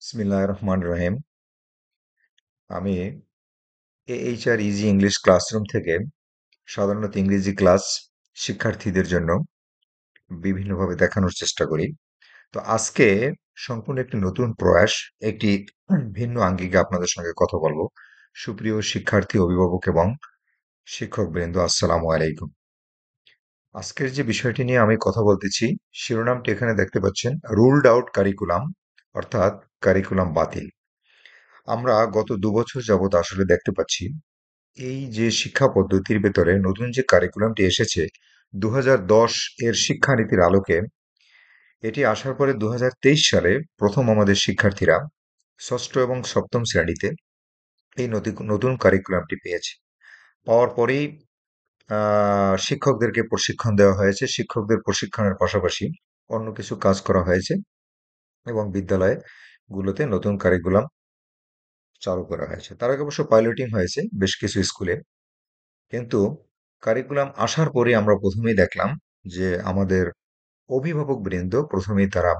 বিসমিল্লাহ রহমান রহিম আমি H R easy English classroom থেকে সাধারণত ইংরেজি ক্লাস শিক্ষার্থীদের জন্য বিভিন্নভাবে দেখানোর চেষ্টা করি তো আজকে সম্পূর্ণ একটি নতুন প্রয়াস একটি ভিন্ন আঙ্গিকে আপনাদের সঙ্গে কথা বলবো সুপ্রিয় শিক্ষার্থী অভিভাবক এবং শিক্ষক শিক্ষকবৃন্দ আসসালামু আলাইকুম আজকের যে বিষয়টি নিয়ে আমি কথা বলতেছি শিরোনামটি এখানে দেখতে পাচ্ছেন রুলড আউট কারিকুলাম অর্থাৎ কারিকুলাম বাতিল আমরা গত দুবছর যাবৎ আসলে দেখতে পাচ্ছি এই যে শিক্ষা পদ্ধতির ভেতরে নতুন যে কারিকুলামটি এসেছে দু এর শিক্ষানীতির আলোকে এটি আসার পরে দু সালে প্রথম আমাদের শিক্ষার্থীরা ষষ্ঠ এবং সপ্তম শ্রেণীতে এই নতুন কারিকুলামটি পেয়েছে পাওয়ার পরেই শিক্ষকদেরকে প্রশিক্ষণ দেওয়া হয়েছে শিক্ষকদের প্রশিক্ষণের পাশাপাশি অন্য কিছু কাজ করা হয়েছে এবং বিদ্যালয়ে গুলোতে নতুন কারিকুলাম চালু করা হয়েছে তার আগে অবশ্য পাইলটিং হয়েছে বেশ কিছু স্কুলে কিন্তু কারিকুলাম আসার পরে আমরা প্রথমেই দেখলাম যে আমাদের অভিভাবক বৃন্দ প্রথমেই তারা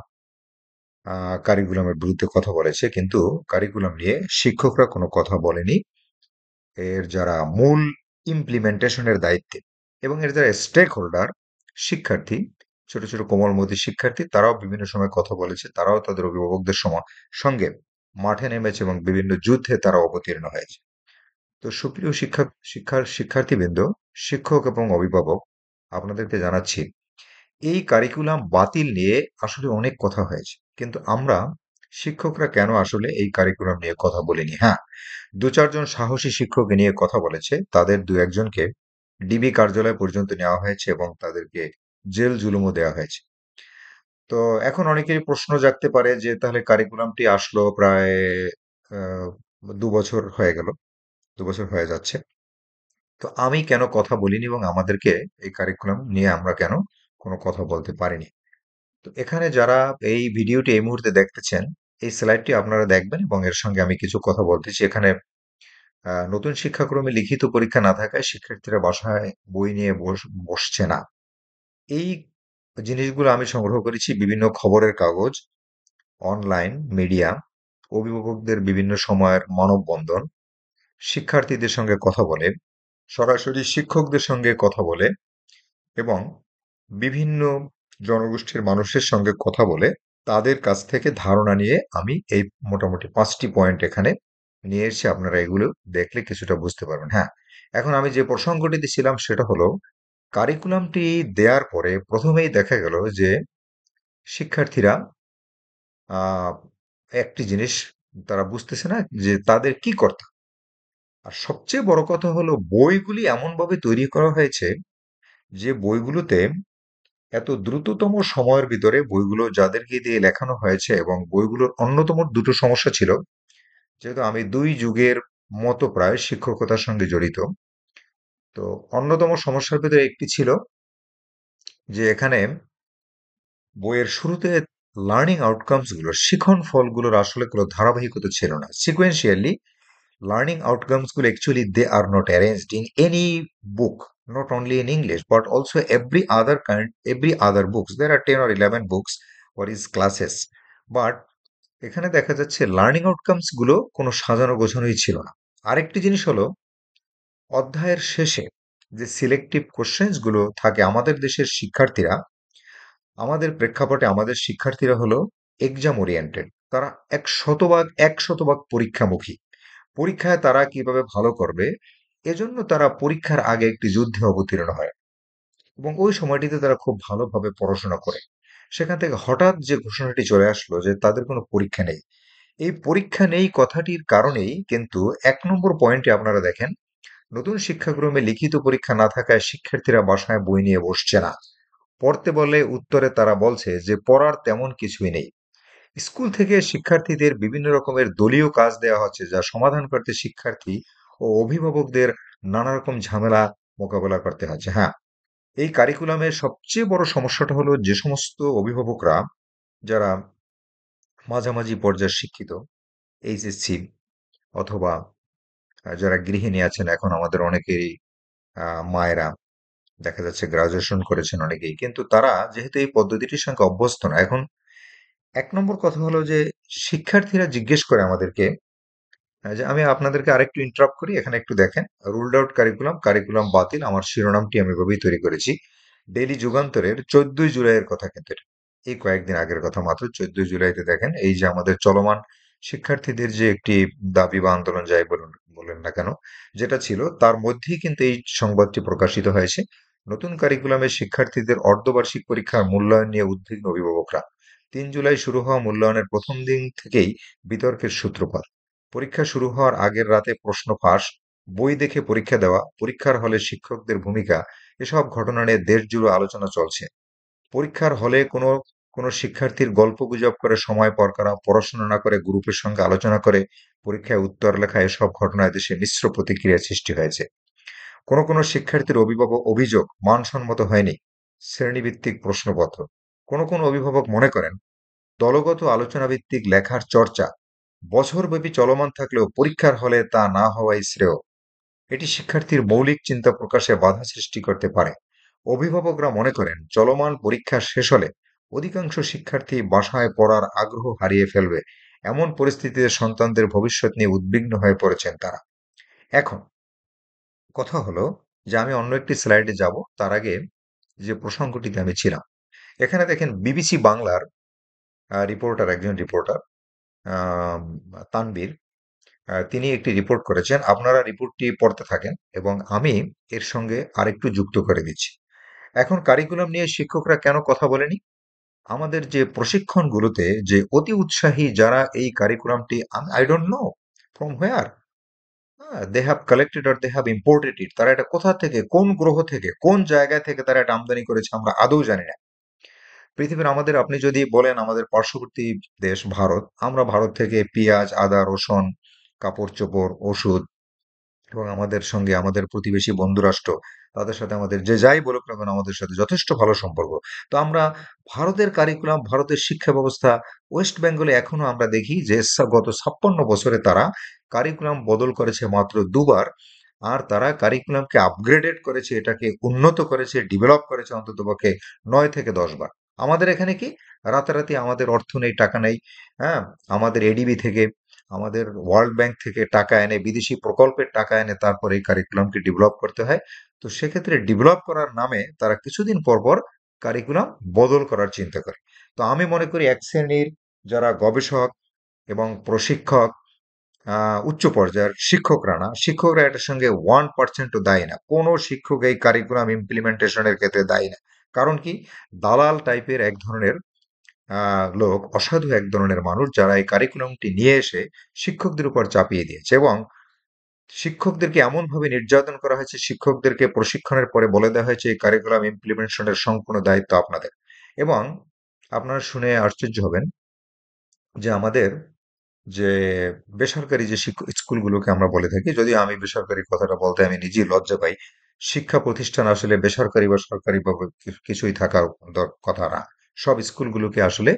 কারিকুলামের বিরুদ্ধে কথা বলেছে কিন্তু কারিকুলাম নিয়ে শিক্ষকরা কোনো কথা বলেনি এর যারা মূল ইমপ্লিমেন্টেশনের দায়িত্বে এবং এর যারা স্টেক হোল্ডার শিক্ষার্থী ছোট ছোট কোমলমতি শিক্ষার্থী তারাও বিভিন্ন সময় কথা বলেছে তারাও তাদের অভিভাবকদের সময় সঙ্গে মাঠে নেমেছে এবং বিভিন্ন যুদ্ধে তারা অবতীর্ণ হয়েছে তো সুপ্রিয় শিক্ষা শিক্ষার শিক্ষার্থীবৃন্দ শিক্ষক এবং অভিভাবক আপনাদেরকে জানাচ্ছি এই কারিকুলাম বাতিল নিয়ে আসলে অনেক কথা হয়েছে কিন্তু আমরা শিক্ষকরা কেন আসলে এই কারিকুলাম নিয়ে কথা বলিনি হ্যাঁ দু চারজন সাহসী শিক্ষক নিয়ে কথা বলেছে তাদের দু একজনকে ডিবি কার্যালয় পর্যন্ত নেওয়া হয়েছে এবং তাদেরকে জেল জুলুমও দেওয়া হয়েছে তো এখন অনেকেরই প্রশ্ন জাগতে পারে যে তাহলে কারিকুলামটি আসলো প্রায় দু বছর হয়ে গেল দু বছর হয়ে যাচ্ছে তো আমি কেন কথা বলিনি এবং আমাদেরকে এই কারিকুলাম নিয়ে আমরা কেন কোনো কথা বলতে পারিনি তো এখানে যারা এই ভিডিওটি এই মুহূর্তে দেখতেছেন এই স্লাইডটি আপনারা দেখবেন এবং এর সঙ্গে আমি কিছু কথা বলতেছি এখানে নতুন শিক্ষাক্রমে লিখিত পরীক্ষা না থাকায় শিক্ষার্থীরা বাসায় বই নিয়ে বসছে না এই জিনিসগুলো আমি সংগ্রহ করেছি বিভিন্ন খবরের কাগজ অনলাইন মিডিয়া অভিভাবকদের বিভিন্ন সময়ের মানববন্ধন শিক্ষার্থীদের সঙ্গে কথা বলে সরাসরি শিক্ষকদের সঙ্গে কথা বলে এবং বিভিন্ন জনগোষ্ঠীর মানুষের সঙ্গে কথা বলে তাদের কাছ থেকে ধারণা নিয়ে আমি এই মোটামুটি পাঁচটি পয়েন্ট এখানে নিয়ে এসে আপনারা এগুলো দেখলে কিছুটা বুঝতে পারবেন হ্যাঁ এখন আমি যে প্রসঙ্গটিতে ছিলাম সেটা হলো কারিকুলামটি দেওয়ার পরে প্রথমেই দেখা গেল যে শিক্ষার্থীরা একটি জিনিস তারা বুঝতেছে না যে তাদের কি কর্তা আর সবচেয়ে বড় কথা হলো বইগুলি এমনভাবে তৈরি করা হয়েছে যে বইগুলোতে এত দ্রুততম সময়ের ভিতরে বইগুলো যাদেরকে দিয়ে লেখানো হয়েছে এবং বইগুলোর অন্যতম দুটো সমস্যা ছিল যেহেতু আমি দুই যুগের মতো প্রায় শিক্ষকতার সঙ্গে জড়িত তো অন্যতম সমস্যার ভিতরে একটি ছিল যে এখানে বইয়ের শুরুতে লার্নিং আউটকামসগুলো শিখন ফলগুলোর আসলে কোনো ধারাবাহিকতা ছিল না সিকুয়েন্সিয়ালি লার্নিং আউটকামসগুলো actually they are not arranged in any book not only in English but also every other kind every other books there are ten are eleven books for is classes but এখানে দেখা যাচ্ছে learning outcomes গুলো কোনো সাজানো গোছানোই ছিল না আরেকটি জিনিস হলো অধ্যায়ের শেষে যে সিলেক্টিভ কোশ্চেন্সগুলো থাকে আমাদের দেশের শিক্ষার্থীরা আমাদের প্রেক্ষাপটে আমাদের শিক্ষার্থীরা হলো এক্সাম ওরিয়েন্টেড তারা এক শতভাগ এক শতভাগ পরীক্ষামুখী পরীক্ষায় তারা কিভাবে ভালো করবে এজন্য তারা পরীক্ষার আগে একটি যুদ্ধে অবতীর্ণ হয় এবং ওই সময়টিতে তারা খুব ভালোভাবে পড়াশোনা করে সেখান থেকে হঠাৎ যে ঘোষণাটি চলে আসলো যে তাদের কোনো পরীক্ষা নেই এই পরীক্ষা নেই কথাটির কারণেই কিন্তু এক নম্বর পয়েন্টে আপনারা দেখেন নতুন শিক্ষাক্রমে লিখিত পরীক্ষা না থাকায় শিক্ষার্থীরা বাসায় বই নিয়ে বসছে না পড়তে বলে উত্তরে তারা বলছে যে পড়ার তেমন কিছুই নেই স্কুল থেকে শিক্ষার্থীদের বিভিন্ন রকমের দলীয় কাজ দেওয়া হচ্ছে যা সমাধান করতে শিক্ষার্থী ও অভিভাবকদের নানা রকম ঝামেলা মোকাবেলা করতে হচ্ছে হ্যাঁ এই কারিকুলামের সবচেয়ে বড় সমস্যাটা হলো যে সমস্ত অভিভাবকরা যারা মাঝামাঝি পর্যায়ে শিক্ষিত এইচএসসি অথবা যারা গৃহিণী আছেন এখন আমাদের অনেকেরই মায়েরা দেখা যাচ্ছে গ্রাজুয়েশন করেছেন অনেকেই কিন্তু তারা যেহেতু এই পদ্ধতিটির সঙ্গে অভ্যস্ত না এখন এক নম্বর কথা হলো যে শিক্ষার্থীরা জিজ্ঞেস করে আমাদেরকে যে আমি আপনাদেরকে আরেকটু ইন্টারপ করি এখানে একটু দেখেন রুলড আউট কারিকুলাম কারিকুলাম বাতিল আমার শিরোনামটি আমি এভাবেই তৈরি করেছি ডেলি যুগান্তরের চোদ্দই জুলাইয়ের কথা কিন্তু এই কয়েকদিন আগের কথা মাত্র চোদ্দই জুলাইতে দেখেন এই যে আমাদের চলমান শিক্ষার্থীদের যে একটি দাবি বা আন্দোলন যাই বলুন বলেন না কেন যেটা ছিল তার মধ্যেই কিন্তু এই সংবাদটি প্রকাশিত হয়েছে নতুন কারিকুলামে শিক্ষার্থীদের অর্ধবার্ষিক পরীক্ষার মূল্যায়ন নিয়ে উদ্বিগ্ন অভিভাবকরা তিন জুলাই শুরু হওয়া মূল্যায়নের প্রথম দিন থেকেই বিতর্কের সূত্রপাত পরীক্ষা শুরু হওয়ার আগের রাতে প্রশ্ন ফাঁস বই দেখে পরীক্ষা দেওয়া পরীক্ষার হলে শিক্ষকদের ভূমিকা এসব ঘটনা নিয়ে দেশজুড়ে আলোচনা চলছে পরীক্ষার হলে কোনো কোনো শিক্ষার্থীর গল্প গুজব করে সময় পর করা পড়াশোনা না করে গ্রুপের সঙ্গে আলোচনা করে পরীক্ষায় উত্তর লেখা এসব ঘটনায় দেশে মিশ্র প্রতিক্রিয়া সৃষ্টি হয়েছে কোনো কোনো শিক্ষার্থীর অভিভাবক অভিযোগ মানসম্মত হয়নি শ্রেণীভিত্তিক প্রশ্নপত্র কোনো কোনো অভিভাবক মনে করেন দলগত আলোচনা ভিত্তিক লেখার চর্চা বছরব্যাপী চলমান থাকলেও পরীক্ষার হলে তা না হওয়াই শ্রেয় এটি শিক্ষার্থীর মৌলিক চিন্তা প্রকাশে বাধা সৃষ্টি করতে পারে অভিভাবকরা মনে করেন চলমান পরীক্ষা শেষ হলে অধিকাংশ শিক্ষার্থী বাসায় পড়ার আগ্রহ হারিয়ে ফেলবে এমন পরিস্থিতিতে সন্তানদের ভবিষ্যৎ নিয়ে উদ্বিগ্ন হয়ে পড়েছেন তারা এখন কথা হলো যে আমি অন্য একটি স্লাইডে যাব তার আগে যে প্রসঙ্গটিতে আমি ছিলাম এখানে দেখেন বিবিসি বাংলার রিপোর্টার একজন রিপোর্টার তানবীর তিনি একটি রিপোর্ট করেছেন আপনারা রিপোর্টটি পড়তে থাকেন এবং আমি এর সঙ্গে আরেকটু যুক্ত করে দিচ্ছি এখন কারিকুলাম নিয়ে শিক্ষকরা কেন কথা বলেনি আমাদের যে প্রশিক্ষণগুলোতে যে অতি উৎসাহী যারা এই কারিকুলামটি I don't know from where they have collected আর দে হ্যাভ ইম্পোর্টেড ইট তারা এটা কোথা থেকে কোন গ্রহ থেকে কোন জায়গা থেকে তারা এটা আমদানি করেছে আমরা আদৌ জানি না পৃথিবীর আমাদের আপনি যদি বলেন আমাদের পার্শ্ববর্তী দেশ ভারত আমরা ভারত থেকে পেঁয়াজ আদা রসুন কাপড় চোপড় ওষুধ এবং আমাদের সঙ্গে আমাদের প্রতিবেশী বন্ধুরাষ্ট্র তাদের সাথে আমাদের যে যাই বলুক না কেন আমাদের সাথে যথেষ্ট ভালো সম্পর্ক তো আমরা ভারতের কারিকুলাম ভারতের শিক্ষা ব্যবস্থা ওয়েস্ট বেঙ্গলে এখনো আমরা দেখি যে গত ছাপ্পান্ন বছরে তারা কারিকুলাম বদল করেছে মাত্র দুবার আর তারা কারিকুলামকে আপগ্রেডেড করেছে এটাকে উন্নত করেছে ডেভেলপ করেছে অন্ততপক্ষে নয় থেকে দশ বার আমাদের এখানে কি রাতারাতি আমাদের অর্থ নেই টাকা নেই হ্যাঁ আমাদের এডিবি থেকে আমাদের ওয়ার্ল্ড ব্যাংক থেকে টাকা এনে বিদেশি প্রকল্পের টাকা এনে তারপর এই কারিকুলামকে ডেভেলপ করতে হয় তো সেক্ষেত্রে ডেভেলপ করার নামে তারা কিছুদিন পর পর কারিকুলাম বদল করার চিন্তা করে তো আমি মনে করি এক শ্রেণীর যারা গবেষক এবং প্রশিক্ষক উচ্চ পর্যায়ের শিক্ষকরা না শিক্ষকরা এটার সঙ্গে ওয়ান পার্সেন্টও দায়ী না কোনো শিক্ষক এই কারিকুলাম ইমপ্লিমেন্টেশনের ক্ষেত্রে দায়ী না কারণ কি দালাল টাইপের এক ধরনের লোক অসাধু এক ধরনের মানুষ যারা এই কারিকুলামটি নিয়ে এসে শিক্ষকদের উপর চাপিয়ে দিয়েছে এবং শিক্ষকদেরকে এমনভাবে নির্যাতন করা হয়েছে শিক্ষকদেরকে প্রশিক্ষণের পরে বলে দেওয়া হয়েছে এই কারিকুলাম ইমপ্লিমেন্টেশনের সম্পূর্ণ দায়িত্ব আপনাদের এবং আপনারা শুনে আশ্চর্য হবেন যে আমাদের যে বেসরকারি যে স্কুলগুলোকে আমরা বলে থাকি যদি আমি বেসরকারি কথাটা বলতে আমি নিজেই লজ্জা পাই শিক্ষা প্রতিষ্ঠান আসলে বেসরকারি বা সরকারি কিছুই থাকার কথা না সব স্কুলগুলোকে আসলে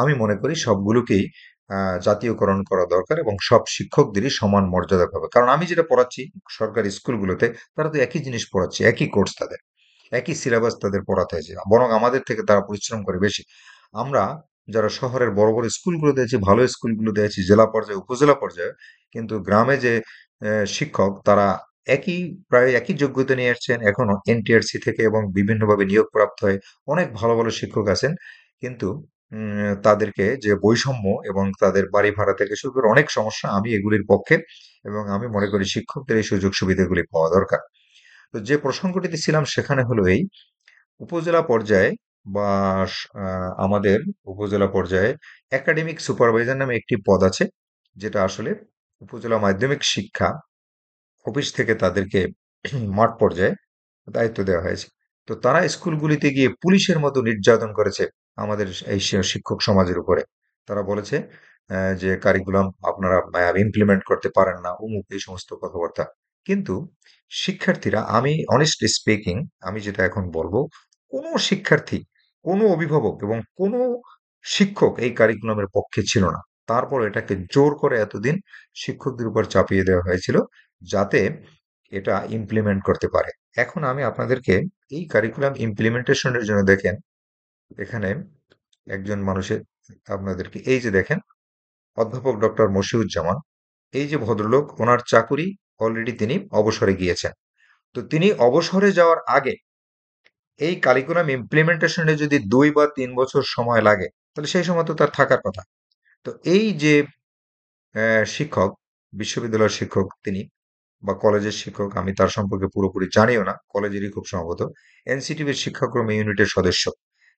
আমি মনে করি সবগুলোকেই জাতীয়করণ করা দরকার এবং সব শিক্ষকদেরই সমান মর্যাদা পাবে কারণ আমি যেটা পড়াচ্ছি সরকারি স্কুলগুলোতে তারা তো একই জিনিস পড়াচ্ছে একই কোর্স তাদের একই সিলেবাস তাদের পড়াতে হয়েছে বরং আমাদের থেকে তারা পরিশ্রম করে বেশি আমরা যারা শহরের বড় বড় স্কুলগুলো দিয়েছি ভালো স্কুলগুলো দিয়েছি জেলা পর্যায়ে উপজেলা পর্যায়ে কিন্তু গ্রামে যে শিক্ষক তারা একই প্রায় একই যোগ্যতা নিয়ে আসছেন এখনও এনটিআরসি থেকে এবং বিভিন্নভাবে নিয়োগপ্রাপ্ত হয়ে অনেক ভালো ভালো শিক্ষক আছেন কিন্তু তাদেরকে যে বৈষম্য এবং তাদের বাড়ি ভাড়া থেকে শুরু করে অনেক সমস্যা আমি এগুলির পক্ষে এবং আমি মনে করি শিক্ষকদের এই সুযোগ সুবিধাগুলি পাওয়া দরকার তো যে প্রসঙ্গটিতে ছিলাম সেখানে হলো এই উপজেলা পর্যায়ে বা আমাদের উপজেলা পর্যায়ে একাডেমিক সুপারভাইজার নামে একটি পদ আছে যেটা আসলে উপজেলা মাধ্যমিক শিক্ষা অফিস থেকে তাদেরকে মাঠ পর্যায়ে দায়িত্ব দেওয়া হয়েছে তো তারা স্কুলগুলিতে গিয়ে পুলিশের মতো নির্যাতন করেছে আমাদের এই শিক্ষক সমাজের উপরে তারা বলেছে যে কারিকুলাম আপনারা ইমপ্লিমেন্ট করতে পারেন না অমুক এই সমস্ত কথাবার্তা কিন্তু শিক্ষার্থীরা আমি অনেস্ট স্পিকিং আমি যেটা এখন বলবো কোনো শিক্ষার্থী কোনো অভিভাবক এবং কোনো শিক্ষক এই কারিকুলামের পক্ষে ছিল না তারপর এটাকে জোর করে এতদিন শিক্ষকদের উপর চাপিয়ে দেওয়া হয়েছিল যাতে এটা ইমপ্লিমেন্ট করতে পারে এখন আমি আপনাদেরকে এই কারিকুলাম ইমপ্লিমেন্টেশনের জন্য দেখেন এখানে একজন মানুষের আপনাদেরকে এই যে দেখেন অধ্যাপক ডক্টর মশিউজ্জামান এই যে ভদ্রলোক ওনার চাকুরি অলরেডি তিনি অবসরে গিয়েছেন তো তিনি অবসরে যাওয়ার আগে এই কারিকুলাম ইমপ্লিমেন্টেশনে যদি দুই বা তিন বছর সময় লাগে তাহলে সেই সময় তো তার থাকার কথা তো এই যে শিক্ষক বিশ্ববিদ্যালয়ের শিক্ষক তিনি বা কলেজের শিক্ষক আমি তার সম্পর্কে পুরোপুরি জানিও না কলেজেরই খুব সম্ভবত এনসিটিভির শিক্ষাক্রম ইউনিটের সদস্য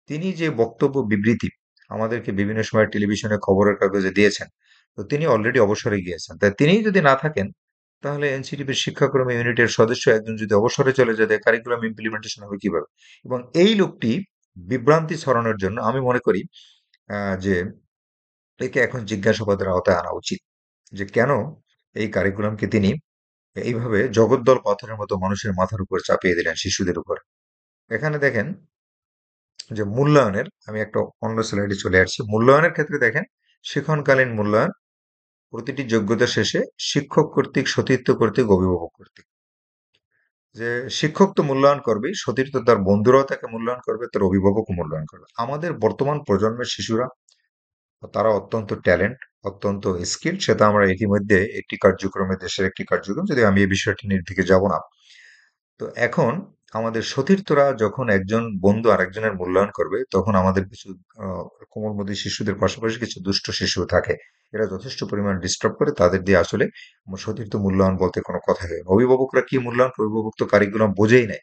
তিনি যে বক্তব্য বিবৃতি আমাদেরকে বিভিন্ন সময় টেলিভিশনে খবরের কাগজে দিয়েছেন তো তিনি অলরেডি অবসরে গিয়েছেন তাই তিনি যদি না থাকেন তাহলে এনসিটিভির শিক্ষাক্রম ইউনিটের সদস্য একজন যদি অবসরে চলে যায় কারিকুলাম ইমপ্লিমেন্টেশন হবে কিভাবে এবং এই লোকটি বিভ্রান্তি ছড়ানোর জন্য আমি মনে করি যে একে এখন জিজ্ঞাসাবাদের আওতায় আনা উচিত যে কেন এই কারিকুলামকে তিনি এইভাবে জগদ্দল পাথরের মতো মানুষের মাথার উপর চাপিয়ে দিলেন শিশুদের উপর এখানে দেখেন যে মূল্যায়নের আমি একটা অন্য স্লাইডে চলে আসছি মূল্যায়নের ক্ষেত্রে দেখেন শিক্ষণকালীন মূল্যায়ন প্রতিটি যোগ্যতা শেষে শিক্ষক কর্তৃক সতীর্থ কর্তৃক অভিভাবক কর্তৃক যে শিক্ষক তো মূল্যায়ন করবে সতীর্থ তার বন্ধুরাও তাকে মূল্যায়ন করবে তার অভিভাবক মূল্যায়ন করবে আমাদের বর্তমান প্রজন্মের শিশুরা তারা অত্যন্ত ট্যালেন্ট অত্যন্ত স্কিল সেটা আমরা ইতিমধ্যে একটি কার্যক্রমে দেশের একটি কার্যক্রম যদি আমি এই বিষয়টি দিকে যাব না তো এখন আমাদের সতীর্থরা যখন একজন বন্ধু আরেকজনের মূল্যায়ন করবে তখন আমাদের কিছু মধ্যে শিশুদের পাশাপাশি কিছু দুষ্ট শিশু থাকে এরা যথেষ্ট পরিমাণ ডিস্টার্ব করে তাদের দিয়ে আসলে সতীর্থ মূল্যায়ন বলতে কোনো কথা হয় অভিভাবকরা কি মূল্যায়ন অভিভাবক তো কারিগুলাম বোঝেই নাই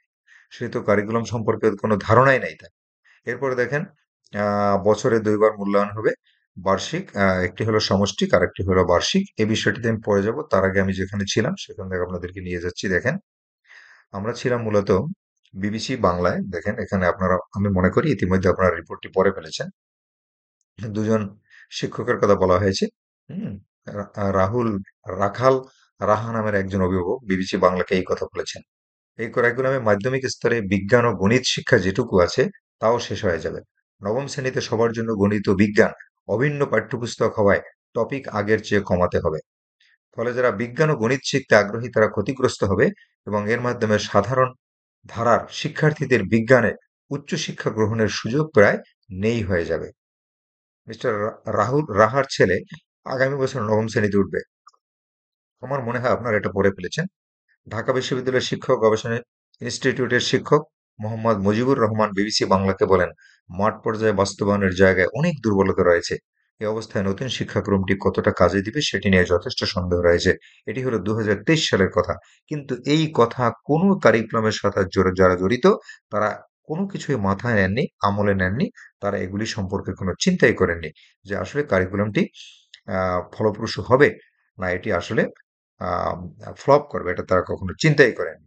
সে তো কারিগুলাম সম্পর্কে কোনো ধারণাই নাই তার এরপরে দেখেন বছরে দুইবার মূল্যায়ন হবে বার্ষিক একটি হলো সমষ্টিক আর একটি হলো বার্ষিক এই বিষয়টিতে আমি পড়ে যাব তার আগে আমি যেখানে ছিলাম সেখান থেকে আপনাদেরকে নিয়ে যাচ্ছি দেখেন আমরা ছিলাম মূলত বিবিসি বাংলায় দেখেন এখানে আপনারা আমি মনে করি ইতিমধ্যে আপনারা রিপোর্টটি পরে ফেলেছেন দুজন শিক্ষকের কথা বলা হয়েছে রাহুল রাখাল রাহা নামের একজন অভিভাবক বিবিসি বাংলাকে এই কথা বলেছেন এই করাইকুলামে মাধ্যমিক স্তরে বিজ্ঞান ও গণিত শিক্ষা যেটুকু আছে তাও শেষ হয়ে যাবে নবম শ্রেণীতে সবার জন্য গণিত ও বিজ্ঞান অভিন্ন পাঠ্যপুস্তক হওয়ায় টপিক আগের চেয়ে কমাতে হবে ফলে যারা বিজ্ঞান ও গণিত শিখতে আগ্রহী তারা ক্ষতিগ্রস্ত হবে এবং এর মাধ্যমে সাধারণ ধারার শিক্ষার্থীদের বিজ্ঞানে উচ্চশিক্ষা গ্রহণের সুযোগ প্রায় নেই হয়ে যাবে মিস্টার রাহুল রাহার ছেলে আগামী বছর নবম শ্রেণীতে উঠবে আমার মনে হয় আপনারা এটা পড়ে ফেলেছেন ঢাকা বিশ্ববিদ্যালয়ের শিক্ষক গবেষণা ইনস্টিটিউটের শিক্ষক মোহাম্মদ মুজিবুর রহমান বিবিসি বাংলাকে বলেন মাঠ পর্যায়ে বাস্তবায়নের জায়গায় অনেক দুর্বলতা রয়েছে এ অবস্থায় নতুন শিক্ষাক্রমটি কতটা কাজে দিবে সেটি নিয়ে যথেষ্ট সন্দেহ রয়েছে এটি হলো দু সালের কথা কিন্তু এই কথা কোনো কারিক্রমের সাথে যারা জড়িত তারা কোনো কিছুই মাথায় নেননি আমলে নেননি তারা এগুলি সম্পর্কে কোনো চিন্তাই করেননি যে আসলে কারিকুলামটি ফলপ্রসূ হবে না এটি আসলে ফ্লপ করবে এটা তারা কখনো চিন্তাই করেননি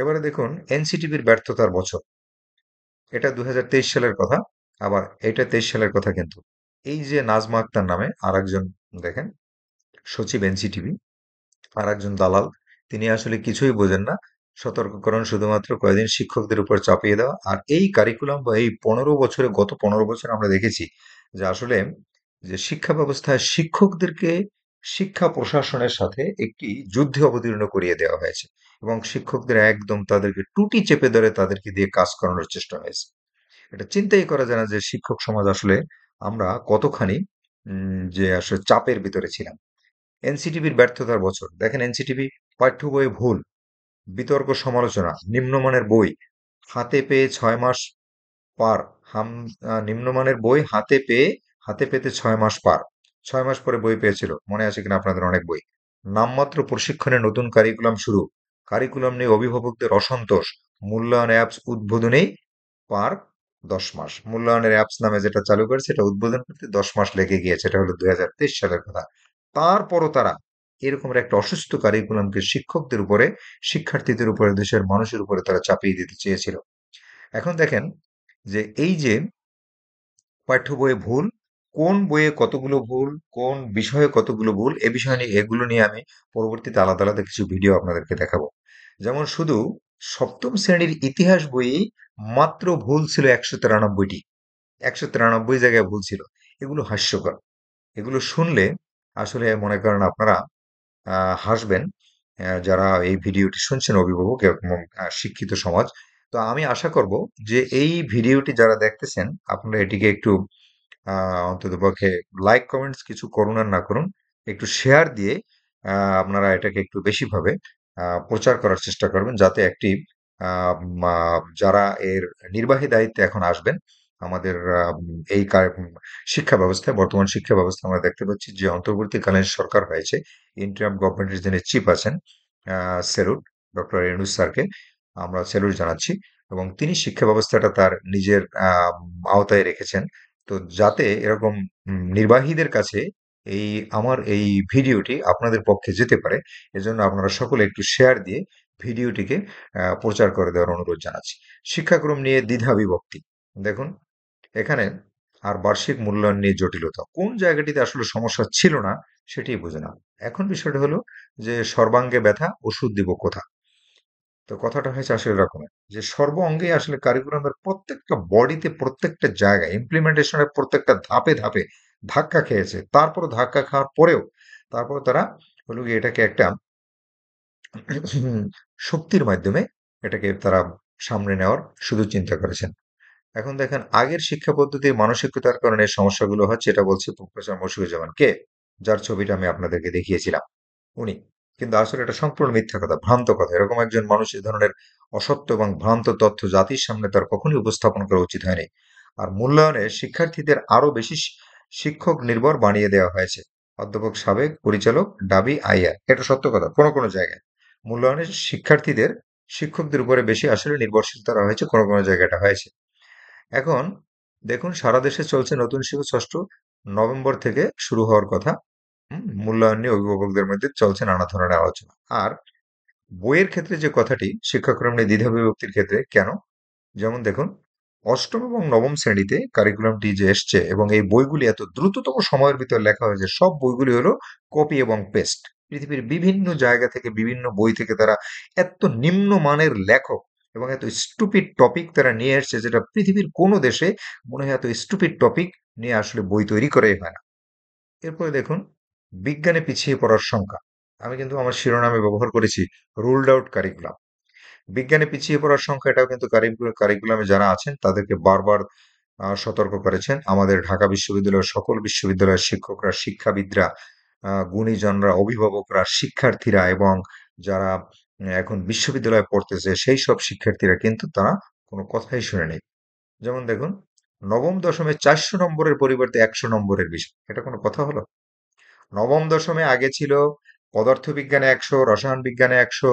এবারে দেখুন এনসিটিভির ব্যর্থতার বছর এটা দু সালের কথা আবার এটা তেইশ সালের কথা কিন্তু এই যে নাজমা আক্তার নামে আর একজন দেখেন সচিব এনসিটিভি আর একজন দালাল তিনি আসলে কিছুই বোঝেন না সতর্ককরণ শুধুমাত্র কয়েকদিন শিক্ষকদের উপর চাপিয়ে দেওয়া আর এই কারিকুলাম বা এই পনেরো বছরে গত পনেরো বছরে আমরা দেখেছি যে আসলে যে শিক্ষা ব্যবস্থায় শিক্ষকদেরকে শিক্ষা প্রশাসনের সাথে একটি যুদ্ধে অবতীর্ণ করিয়ে দেওয়া হয়েছে এবং শিক্ষকদের একদম তাদেরকে টুটি চেপে ধরে তাদেরকে দিয়ে কাজ করানোর চেষ্টা হয়েছে এটা চিন্তাই করা যায় না যে শিক্ষক সমাজ আসলে আমরা কতখানি যে আসলে চাপের ভিতরে ছিলাম এনসিটিভির ব্যর্থতার বছর দেখেন এনসিটিভি পাঠ্য বইয়ে ভুল বিতর্ক সমালোচনা নিম্নমানের বই হাতে পেয়ে ছয় মাস পার হাম নিম্নমানের বই হাতে পেয়ে হাতে পেতে ছয় মাস পার ছয় মাস পরে বই পেয়েছিল মনে আছে কিনা আপনাদের অনেক বই নামমাত্র প্রশিক্ষণে নতুন কারিকুলাম শুরু কারিকুলাম নিয়ে অভিভাবকদের অসন্তোষ মূল্যায়ন অ্যাপস উদ্বোধনেই পার দশ মাস মূল্যায়নের অ্যাপস নামে যেটা চালু করেছে সেটা উদ্বোধন করতে দশ মাস লেগে গিয়েছে এটা হলো দুই সালের কথা তারপরও তারা এরকম একটা অসুস্থ কারিকুলামকে শিক্ষকদের উপরে শিক্ষার্থীদের উপরে দেশের মানুষের উপরে তারা চাপিয়ে দিতে চেয়েছিল এখন দেখেন যে এই যে পাঠ্য বইয়ে ভুল কোন বইয়ে কতগুলো ভুল, কোন বিষয়ে কতগুলো ভুল এ বিষয় নিয়ে এগুলো নিয়ে আমি পরবর্তীতে আলাদা, আলাদা কিছু ভিডিও আপনাদেরকে দেখাবো। যেমন শুধু সপ্তম শ্রেণীর ইতিহাস বইয়ে মাত্র ভুল ছিল একশো তিরানব্বইটি একশো তিরানব্বই জায়গায় ভুল ছিল। এগুলো হাস্যকর। এগুলো শুনলে আসলে মনে করেন আপনারা হাসবেন যারা এই ভিডিওটি শুনছেন অভিভাবক এবং শিক্ষিত সমাজ। তো আমি আশা করব যে এই ভিডিওটি যারা দেখতেছেন আপনারা এটিকে একটু অন্ততপক্ষে লাইক কমেন্টস কিছু করুন আর না করুন একটু শেয়ার দিয়ে আপনারা এটাকে একটু বেশিভাবে প্রচার করার চেষ্টা করবেন যাতে একটি যারা এর নির্বাহী দায়িত্বে এখন আসবেন আমাদের এই শিক্ষা ব্যবস্থায় বর্তমান শিক্ষা ব্যবস্থা আমরা দেখতে পাচ্ছি যে অন্তর্বর্তীকালীন সরকার হয়েছে ইন্টারিয়াম গভর্নমেন্টের যিনি চিফ আছেন সেলুট ডক্টর রেণু স্যারকে আমরা সেলুট জানাচ্ছি এবং তিনি শিক্ষা ব্যবস্থাটা তার নিজের আওতায় রেখেছেন তো যাতে এরকম নির্বাহীদের কাছে এই আমার এই ভিডিওটি আপনাদের পক্ষে যেতে পারে এজন্য আপনারা সকলে একটু শেয়ার দিয়ে ভিডিওটিকে প্রচার করে দেওয়ার অনুরোধ জানাচ্ছি শিক্ষাক্রম নিয়ে দ্বিধা বিভক্তি দেখুন এখানে আর বার্ষিক মূল্যায়ন নিয়ে জটিলতা কোন জায়গাটিতে আসলে সমস্যা ছিল না সেটি বোঝে না এখন বিষয়টা হলো যে সর্বাঙ্গে ব্যথা ওষুধ দিব কোথা তো কথাটা হয়েছে আসলে এরকম যে সর্ব অঙ্গেই আসলে কারিকুলামের প্রত্যেকটা বডিতে প্রত্যেকটা জায়গায় ইমপ্লিমেন্টেশনের প্রত্যেকটা ধাপে ধাপে ধাক্কা খেয়েছে তারপর ধাক্কা খাওয়ার পরেও তারপর তারা হলো এটাকে একটা শক্তির মাধ্যমে এটাকে তারা সামনে নেওয়ার শুধু চিন্তা করেছেন এখন দেখেন আগের শিক্ষা পদ্ধতির মানসিকতার কারণে সমস্যাগুলো হচ্ছে এটা বলছে প্রফেসর মশিউজ্জামান কে যার ছবিটা আমি আপনাদেরকে দেখিয়েছিলাম উনি কিন্তু আসলে এটা সম্পূর্ণ মিথ্যা কথা ভ্রান্ত কথা এরকম একজন মানুষ এ ধরনের অসত্য এবং ভ্রান্ত তথ্য জাতির সামনে তার কখনোই উপস্থাপন করা উচিত হয়নি আর মূল্যায়নে শিক্ষার্থীদের আরও বেশি শিক্ষক নির্ভর বানিয়ে দেওয়া হয়েছে অধ্যাপক সাবেক পরিচালক ডাবি আইয়ার এটা সত্য কথা কোনো কোনো জায়গায় মূল্যায়নে শিক্ষার্থীদের শিক্ষকদের উপরে বেশি আসলে নির্ভরশীল তারা হয়েছে কোনো কোনো জায়গাটা হয়েছে এখন দেখুন সারা দেশে চলছে নতুন শিশু ষষ্ঠ নভেম্বর থেকে শুরু হওয়ার কথা মূল্যায়ন নিয়ে অভিভাবকদের মধ্যে চলছে নানা ধরনের আলোচনা আর বইয়ের ক্ষেত্রে যে কথাটি শিক্ষাক্রম নিয়ে দ্বিধা বিভক্তির ক্ষেত্রে কেন যেমন দেখুন অষ্টম এবং নবম শ্রেণীতে কারিকুলামটি যে এসছে এবং এই বইগুলি এত দ্রুততম সময়ের ভিতরে লেখা হয়েছে সব বইগুলি হলো কপি এবং পেস্ট পৃথিবীর বিভিন্ন জায়গা থেকে বিভিন্ন বই থেকে তারা এত নিম্ন মানের লেখক এবং এত স্টুপিড টপিক তারা নিয়ে এসছে যেটা পৃথিবীর কোনো দেশে মনে হয় এত স্টুপিড টপিক নিয়ে আসলে বই তৈরি করাই হয় না এরপরে দেখুন বিজ্ঞানে পিছিয়ে পড়ার শঙ্কা আমি কিন্তু আমার শিরোনামে ব্যবহার করেছি রুলড আউট কারিকুলাম বিজ্ঞানে পিছিয়ে পড়ার সংখ্যা এটাও কিন্তু কারিকুলামে যারা আছেন তাদেরকে বারবার সতর্ক করেছেন আমাদের ঢাকা বিশ্ববিদ্যালয়ের সকল বিশ্ববিদ্যালয়ের শিক্ষকরা শিক্ষাবিদরা গুণীজনরা অভিভাবকরা শিক্ষার্থীরা এবং যারা এখন বিশ্ববিদ্যালয়ে পড়তেছে সেই সব শিক্ষার্থীরা কিন্তু তারা কোনো কথাই শুনে নেই যেমন দেখুন নবম দশমে চারশো নম্বরের পরিবর্তে একশো নম্বরের বিষয় এটা কোনো কথা হলো নবম দশমে আগে ছিল পদার্থবিজ্ঞানে একশো রসায়ন বিজ্ঞানে একশো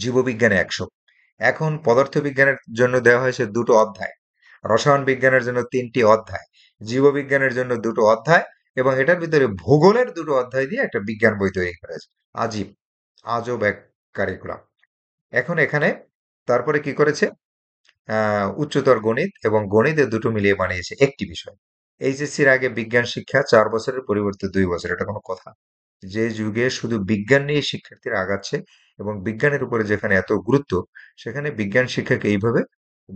জীববিজ্ঞানে একশো এখন পদার্থবিজ্ঞানের জন্য দেওয়া হয়েছে দুটো অধ্যায় রসায়ন বিজ্ঞানের জন্য তিনটি অধ্যায় জীববিজ্ঞানের জন্য দুটো অধ্যায় এবং এটার ভিতরে ভূগোলের দুটো অধ্যায় দিয়ে একটা বিজ্ঞান বই তৈরি করা হয়েছে আজীব আজব এক কারিকুলাম এখন এখানে তারপরে কি করেছে উচ্চতর গণিত এবং গণিতের দুটো মিলিয়ে বানিয়েছে একটি বিষয় এইচএসসির আগে বিজ্ঞান শিক্ষা চার বছরের পরিবর্তে দুই বছর এটা কোনো কথা যে যুগে শুধু বিজ্ঞান নিয়ে শিক্ষার্থীরা আগাচ্ছে এবং বিজ্ঞানের উপরে যেখানে এত গুরুত্ব সেখানে বিজ্ঞান শিক্ষাকে এইভাবে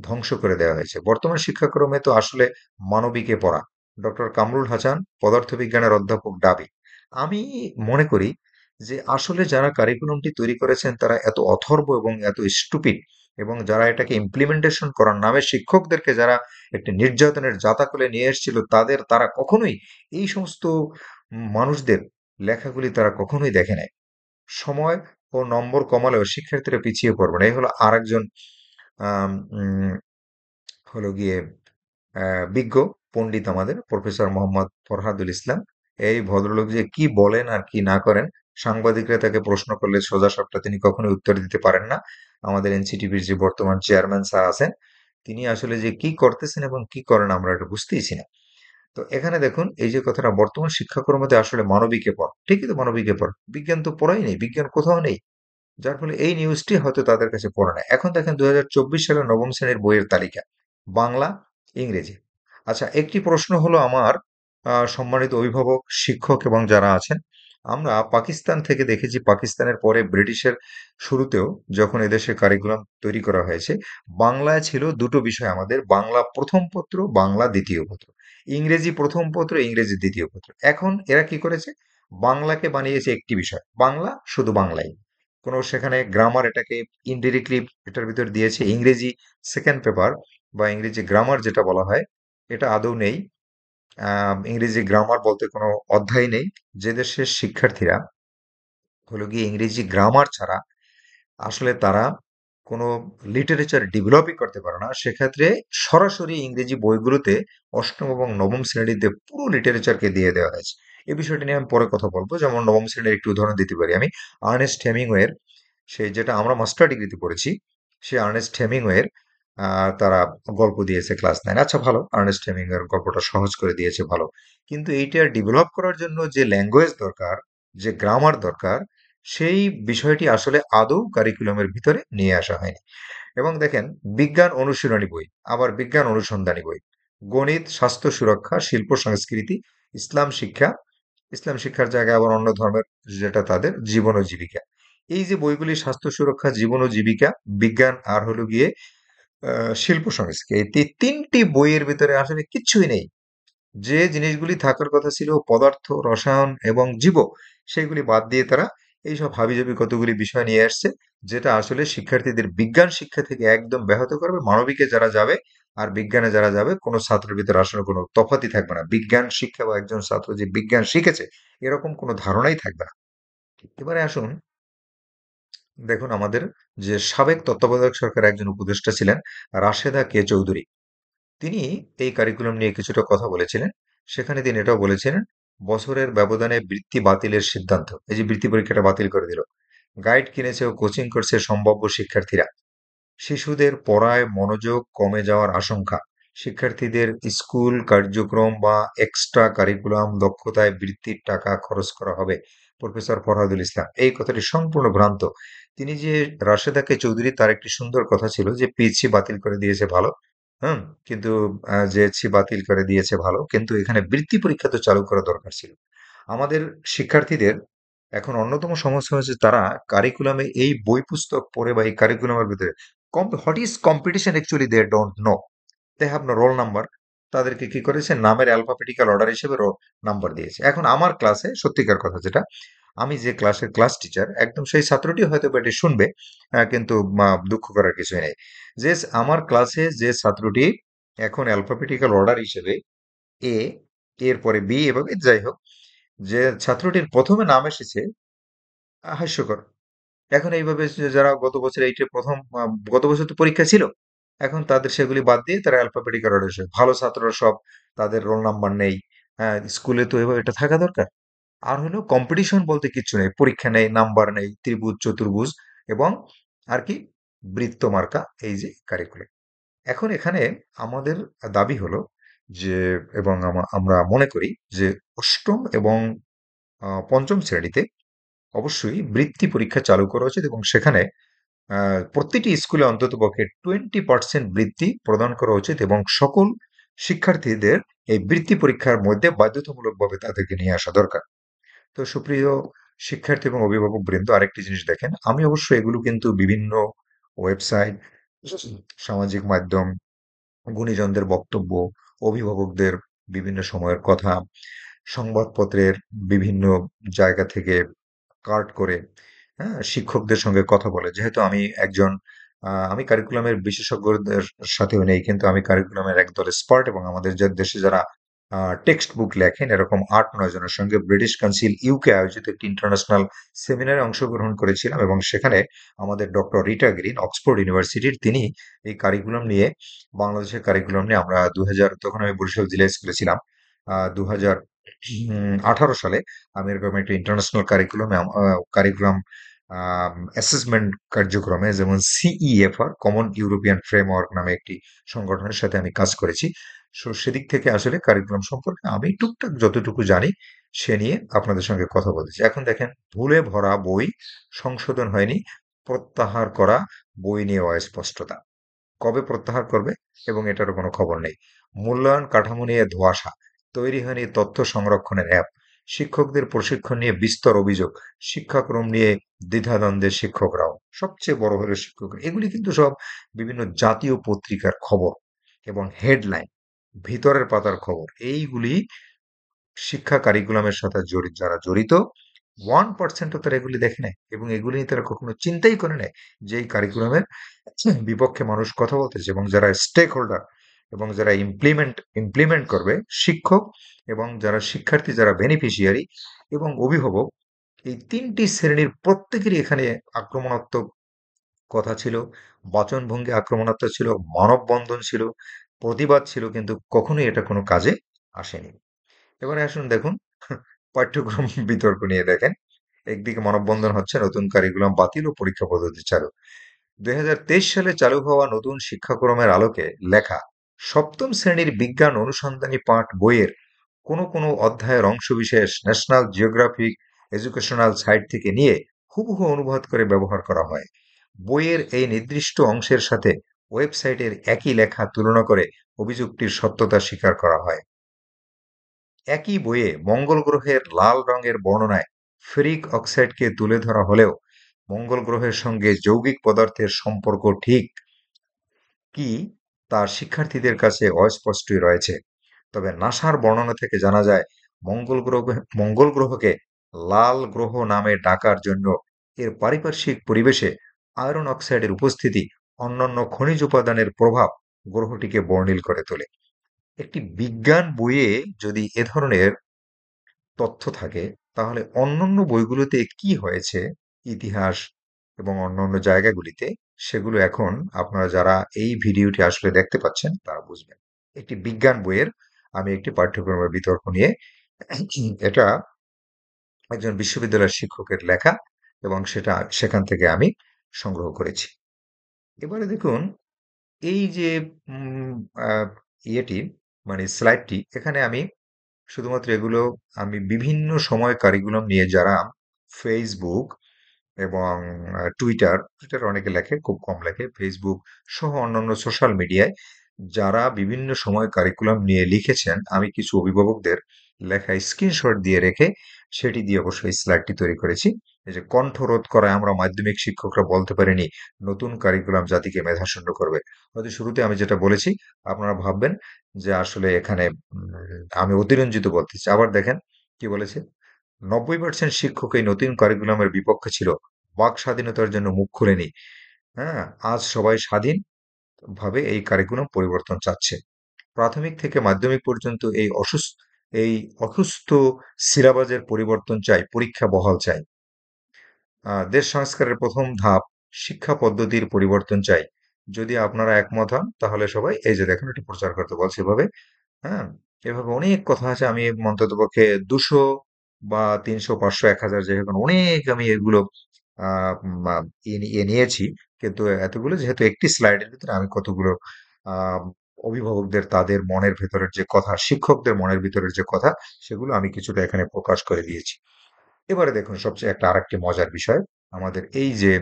ধ্বংস করে দেওয়া হয়েছে বর্তমান শিক্ষাক্রমে তো আসলে মানবিকে পড়া ডক্টর কামরুল হাসান পদার্থবিজ্ঞানের অধ্যাপক ডাবি আমি মনে করি যে আসলে যারা কারিকুলামটি তৈরি করেছেন তারা এত অথর্ব এবং এত স্টুপিড এবং যারা এটাকে ইমপ্লিমেন্টেশন করার নামে শিক্ষকদেরকে যারা একটি নির্যাতনের জাতাকুলে নিয়ে এসেছিল তাদের তারা কখনোই এই সমস্ত মানুষদের লেখাগুলি তারা কখনোই দেখে নেয় সময় ও নম্বর কমালেও শিক্ষার্থীরা পিছিয়ে পড়বে না এই হলো আরেকজন হলো গিয়ে বিজ্ঞ পণ্ডিত আমাদের প্রফেসর মোহাম্মদ ফরহাদুল ইসলাম এই ভদ্রলোক যে কি বলেন আর কি না করেন সাংবাদিকরা তাকে প্রশ্ন করলে সোজা সবটা তিনি কখনোই উত্তর দিতে পারেন না আমাদের এনসিটিভির যে বর্তমান চেয়ারম্যান স্যার আছেন তিনি আসলে যে কি করতেছেন এবং কি করেন আমরা এটা বুঝতেইছি না তো এখানে দেখুন এই যে কথাটা বর্তমান মধ্যে আসলে মানবিকে পর ঠিকই তো মানবিকে পর বিজ্ঞান তো পড়াই নেই বিজ্ঞান কোথাও নেই যার ফলে এই নিউজটি হয়তো তাদের কাছে পড়ে না এখন দেখেন দু সালের নবম শ্রেণীর বইয়ের তালিকা বাংলা ইংরেজি আচ্ছা একটি প্রশ্ন হলো আমার সম্মানিত অভিভাবক শিক্ষক এবং যারা আছেন আমরা পাকিস্তান থেকে দেখেছি পাকিস্তানের পরে ব্রিটিশের শুরুতেও যখন এদেশের কারিকুলাম তৈরি করা হয়েছে বাংলায় ছিল দুটো বিষয় আমাদের বাংলা প্রথম পত্র বাংলা দ্বিতীয় পত্র ইংরেজি প্রথম পত্র ইংরেজি দ্বিতীয় পত্র এখন এরা কি করেছে বাংলাকে বানিয়েছে একটি বিষয় বাংলা শুধু বাংলাই কোনো সেখানে গ্রামার এটাকে ইনডিরেক্টলি এটার ভিতর দিয়েছে ইংরেজি সেকেন্ড পেপার বা ইংরেজি গ্রামার যেটা বলা হয় এটা আদৌ নেই ইংরেজি গ্রামার বলতে কোনো অধ্যায় নেই যে দেশের শিক্ষার্থীরা হলো গিয়ে ইংরেজি গ্রামার ছাড়া আসলে তারা কোনো লিটারেচার ডেভেলপই করতে পারে না সেক্ষেত্রে সরাসরি ইংরেজি বইগুলোতে অষ্টম এবং নবম শ্রেণীতে পুরো লিটারেচারকে দিয়ে দেওয়া হয়েছে এই বিষয়টি নিয়ে আমি পরে কথা বলবো যেমন নবম শ্রেণীর একটি উদাহরণ দিতে পারি আমি আর্নেস্ট হেমিংওয়ের সেই যেটা আমরা মাস্টার ডিগ্রিতে পড়েছি সে আর্নেস্ট হেমিংওয়ের তারা গল্প দিয়েছে ক্লাস নাইন আচ্ছা ভালো আর্নেস্ট এর গল্পটা সহজ করে দিয়েছে ভালো কিন্তু এইটা ডেভেলপ করার জন্য যে ল্যাঙ্গুয়েজ দরকার যে গ্রামার দরকার সেই বিষয়টি আসলে আদৌ কারিকুলামের ভিতরে নিয়ে আসা হয়নি এবং দেখেন বিজ্ঞান অনুশীলনী বই আবার বিজ্ঞান অনুসন্ধানী বই গণিত স্বাস্থ্য সুরক্ষা শিল্প সংস্কৃতি ইসলাম শিক্ষা ইসলাম শিক্ষার জায়গায় আবার অন্য ধর্মের যেটা তাদের জীবন ও জীবিকা এই যে বইগুলি স্বাস্থ্য সুরক্ষা জীবন ও জীবিকা বিজ্ঞান আর হলো গিয়ে শিল্প সংস্কৃতি এই তিনটি বইয়ের ভিতরে আসলে কিছুই নেই যে জিনিসগুলি থাকার কথা ছিল পদার্থ রসায়ন এবং জীব সেগুলি বাদ দিয়ে তারা এইসব হাবিজাবি কতগুলি বিষয় নিয়ে আসছে যেটা আসলে শিক্ষার্থীদের বিজ্ঞান শিক্ষা থেকে একদম ব্যাহত করবে মানবিকে যারা যাবে আর বিজ্ঞানে যারা যাবে কোনো ছাত্রের ভিতরে আসলে কোনো তফাতি থাকবে না বিজ্ঞান শিক্ষা বা একজন ছাত্র যে বিজ্ঞান শিখেছে এরকম কোনো ধারণাই থাকবে না এবারে আসুন দেখুন আমাদের যে সাবেক তত্ত্বাবধায়ক সরকার একজন উপদেষ্টা ছিলেন রাশেদা কে চৌধুরী তিনি এই কারিকুলাম নিয়ে কিছুটা কথা বলেছিলেন সেখানে তিনি এটাও বলেছিলেন বছরের ব্যবধানে বৃত্তি বাতিলের সিদ্ধান্ত এই যে বৃত্তি পরীক্ষাটা বাতিল করে দিল গাইড কিনেছে ও কোচিং করছে সম্ভাব্য শিক্ষার্থীরা শিশুদের পড়ায় মনোযোগ কমে যাওয়ার আশঙ্কা শিক্ষার্থীদের স্কুল কার্যক্রম বা এক্সট্রা কারিকুলাম দক্ষতায় বৃত্তির টাকা খরচ করা হবে প্রফেসর ফরহাদুল ইসলাম এই কথাটি সম্পূর্ণ ভ্রান্ত তিনি যে রাশেদাকে চৌধুরী তার একটি সুন্দর কথা ছিল যে পিছি বাতিল করে দিয়েছে ভালো হুম কিন্তু যে ছি বাতিল করে দিয়েছে ভালো কিন্তু এখানে বৃত্তি পরীক্ষা তো চালু করা দরকার ছিল আমাদের শিক্ষার্থীদের এখন অন্যতম সমস্যা হচ্ছে তারা কারিকুলামে এই বই পুস্তক পড়ে বা এই কারিকুলামের ভিতরে what is competition actually they don't know they have no roll number তাদেরকে কি করেছে নামের অ্যালফাবেটিক্যাল অর্ডার হিসেবে রোল নাম্বার দিয়েছে এখন আমার ক্লাসে সত্যিকার কথা যেটা আমি যে ক্লাসের ক্লাস টিচার একদম সেই ছাত্রটি হয়তো এটি শুনবে কিন্তু দুঃখ করার কিছুই নেই যে আমার ক্লাসে যে ছাত্রটি এখন অ্যালফাবেটিক্যাল অর্ডার হিসেবে এ এরপরে বি এবং যাই হোক যে ছাত্রটির প্রথমে নাম এসেছে হাস্যকর এখন এইভাবে যারা গত বছর এইটের প্রথম গত বছর তো পরীক্ষা ছিল এখন তাদের সেগুলি বাদ দিয়ে তারা অ্যালফাবেটিক্যাল অর্ডার হিসেবে ভালো ছাত্ররা সব তাদের রোল নাম্বার নেই হ্যাঁ স্কুলে তো এভাবে এটা থাকা দরকার আর হলো কম্পিটিশন বলতে কিছু নেই পরীক্ষা নেই নাম্বার নেই ত্রিভুজ চতুর্ভুজ এবং আর কি বৃত্ত মার্কা এই যে কারিকুলে এখন এখানে আমাদের দাবি হলো যে এবং আমরা মনে করি যে অষ্টম এবং পঞ্চম শ্রেণীতে অবশ্যই বৃত্তি পরীক্ষা চালু করা উচিত এবং সেখানে প্রতিটি স্কুলে অন্ততপক্ষে টোয়েন্টি পার্সেন্ট বৃত্তি প্রদান করা উচিত এবং সকল শিক্ষার্থীদের এই বৃত্তি পরীক্ষার মধ্যে বাধ্যতামূলকভাবে তাদেরকে নিয়ে আসা দরকার তো সুপ্রিয় শিক্ষার্থী এবং অভিভাবক বৃন্দ আরেকটি জিনিস দেখেন আমি অবশ্য এগুলো কিন্তু বিভিন্ন ওয়েবসাইট সামাজিক মাধ্যম গুণীজনদের বক্তব্য অভিভাবকদের বিভিন্ন সময়ের কথা সংবাদপত্রের বিভিন্ন জায়গা থেকে কার্ড করে হ্যাঁ শিক্ষকদের সঙ্গে কথা বলে যেহেতু আমি একজন আমি কারিকুলামের বিশেষজ্ঞদের সাথেও নেই কিন্তু আমি কারিকুলামের একদল স্পার্ট এবং আমাদের যে দেশে যারা টেক্সট বুক লেখেন এরকম আট নয় জনের সঙ্গে ব্রিটিশ কাউন্সিল ইউকে আয়োজিত একটি ইন্টারন্যাশনাল সেমিনারে অংশগ্রহণ করেছিলাম এবং সেখানে আমাদের ডক্টর রিটা গ্রিন অক্সফোর্ড ইউনিভার্সিটির তিনি এই কারিকুলাম নিয়ে বাংলাদেশের কারিকুলাম নিয়ে আমরা দু তখন আমি বরিশাল জেলা স্কুলে ছিলাম দু আঠারো সালে আমি এরকম একটা ইন্টারন্যাশনাল কারিকুলাম কারিকুলাম অ্যাসেসমেন্ট কার্যক্রমে যেমন সিইএফআর কমন ইউরোপিয়ান ফ্রেমওয়ার্ক নামে একটি সংগঠনের সাথে আমি কাজ করেছি সো সেদিক থেকে আসলে কারিকুলাম সম্পর্কে আমি টুকটাক যতটুকু জানি সে নিয়ে আপনাদের সঙ্গে কথা বলেছি এখন দেখেন ভুলে ভরা বই সংশোধন হয়নি প্রত্যাহার করা বই নিয়ে অস্পষ্টতা কবে প্রত্যাহার করবে এবং এটার কোনো খবর নেই মূল্যায়ন কাঠামো নিয়ে ধোয়াশা তৈরি হয়নি তথ্য সংরক্ষণের অ্যাপ শিক্ষকদের প্রশিক্ষণ নিয়ে বিস্তর অভিযোগ শিক্ষাক্রম নিয়ে দ্বিধাদ্বন্দ্বের শিক্ষকরাও সবচেয়ে বড় হলো শিক্ষক এগুলি কিন্তু সব বিভিন্ন জাতীয় পত্রিকার খবর এবং হেডলাইন ভিতরের পাতার খবর এইগুলি শিক্ষা কারিকুলামের সাথে জড়িত যারা জড়িত ওয়ান পার্সেন্টও তারা এগুলি দেখে নেয় এবং এগুলি নিয়ে তারা কখনো চিন্তাই করে নেয় যে এই কারিকুলামের বিপক্ষে মানুষ কথা বলতেছে এবং যারা স্টেক হোল্ডার এবং যারা ইমপ্লিমেন্ট ইমপ্লিমেন্ট করবে শিক্ষক এবং যারা শিক্ষার্থী যারা বেনিফিশিয়ারি এবং অভিভাবক এই তিনটি শ্রেণীর প্রত্যেকেরই এখানে আক্রমণাত্মক কথা ছিল বচনভঙ্গি আক্রমণাত্মক ছিল মানববন্ধন ছিল প্রতিবাদ ছিল কিন্তু কখনোই এটা কোনো কাজে আসেনি এবারে আসুন দেখুন পাঠ্যক্রম বিতর্ক নিয়ে দেখেন একদিকে মানববন্ধন হচ্ছে নতুন কারিকুলাম বাতিল ও পরীক্ষা পদ্ধতি চালু দুই সালে চালু হওয়া নতুন শিক্ষাক্রমের আলোকে লেখা সপ্তম শ্রেণীর বিজ্ঞান অনুসন্ধানী পাঠ বইয়ের কোনো কোনো অধ্যায়ের অংশবিশেষ ন্যাশনাল জিওগ্রাফিক এডুকেশনাল সাইট থেকে নিয়ে হুবহু অনুবাদ করে ব্যবহার করা হয় বইয়ের এই নির্দিষ্ট অংশের সাথে ওয়েবসাইটের একই লেখা তুলনা করে অভিযোগটির সত্যতা স্বীকার করা হয় একই বইয়ে মঙ্গল গ্রহের লাল রঙের বর্ণনায় ফেরিক অক্সাইডকে তুলে ধরা হলেও মঙ্গল গ্রহের সঙ্গে যৌগিক পদার্থের সম্পর্ক ঠিক কি তার শিক্ষার্থীদের কাছে অস্পষ্টই রয়েছে তবে নাসার বর্ণনা থেকে জানা যায় মঙ্গল গ্রহ মঙ্গল গ্রহকে লাল গ্রহ নামে ডাকার জন্য এর পারিপার্শ্বিক পরিবেশে আয়রন অক্সাইডের উপস্থিতি অন্যান্য খনিজ উপাদানের প্রভাব গ্রহটিকে বর্ণিল করে তোলে একটি বিজ্ঞান বইয়ে যদি এ ধরনের তথ্য থাকে তাহলে অন্যান্য বইগুলোতে কি হয়েছে ইতিহাস এবং অন্যান্য জায়গাগুলিতে সেগুলো এখন আপনারা যারা এই ভিডিওটি আসলে দেখতে পাচ্ছেন তারা বুঝবেন একটি বিজ্ঞান বইয়ের আমি একটি পাঠ্যক্রমের বিতর্ক নিয়ে এটা একজন বিশ্ববিদ্যালয়ের শিক্ষকের লেখা এবং সেটা সেখান থেকে আমি সংগ্রহ করেছি এবারে দেখুন এই যে ইয়েটি মানে স্লাইডটি এখানে আমি শুধুমাত্র এগুলো আমি বিভিন্ন সময় কারিকুলাম নিয়ে যারা ফেসবুক এবং টুইটার টুইটার অনেকে লেখে খুব কম লেখে ফেসবুক সহ অন্যান্য সোশ্যাল মিডিয়ায় যারা বিভিন্ন সময় কারিকুলাম নিয়ে লিখেছেন আমি কিছু অভিভাবকদের লেখা স্ক্রিনশট দিয়ে রেখে সেটি দিয়ে অবশ্যই স্লাইডটি তৈরি করেছি এই যে কণ্ঠরোধ করায় আমরা মাধ্যমিক শিক্ষকরা বলতে পারিনি নতুন কারিকুলাম জাতিকে মেধাশূন্য করবে হয়তো শুরুতে আমি যেটা বলেছি আপনারা ভাববেন যে আসলে এখানে আমি অতিরঞ্জিত বলতেছি আবার দেখেন কি বলেছে নব্বই পার্সেন্ট শিক্ষক এই নতুন কারিকুলামের বিপক্ষে ছিল বাক স্বাধীনতার জন্য মুখ খুলেনি হ্যাঁ আজ সবাই স্বাধীন ভাবে এই কারিকুলাম পরিবর্তন চাচ্ছে প্রাথমিক থেকে মাধ্যমিক পর্যন্ত এই অসুস্থ এই অসুস্থ সিলাবাজের পরিবর্তন চাই পরীক্ষা বহাল চাই দেশ সংস্কারের প্রথম ধাপ শিক্ষা পদ্ধতির পরিবর্তন চাই যদি আপনারা একমত হন তাহলে সবাই এই যে দেখেন এটি প্রচার করতে বলছে এভাবে হ্যাঁ এভাবে অনেক কথা আছে আমি মন্তব্য পক্ষে দুশো বা তিনশো পাঁচশো এক হাজার যেহেতু অনেক আমি এগুলো নিয়েছি কিন্তু এতগুলো যেহেতু একটি স্লাইডের ভিতরে আমি কতগুলো অভিভাবকদের তাদের মনের ভেতরের যে কথা শিক্ষকদের মনের ভিতরের যে কথা সেগুলো আমি কিছুটা এখানে প্রকাশ করে দিয়েছি এবারে দেখুন সবচেয়ে একটা আরেকটি মজার বিষয় আমাদের এই যে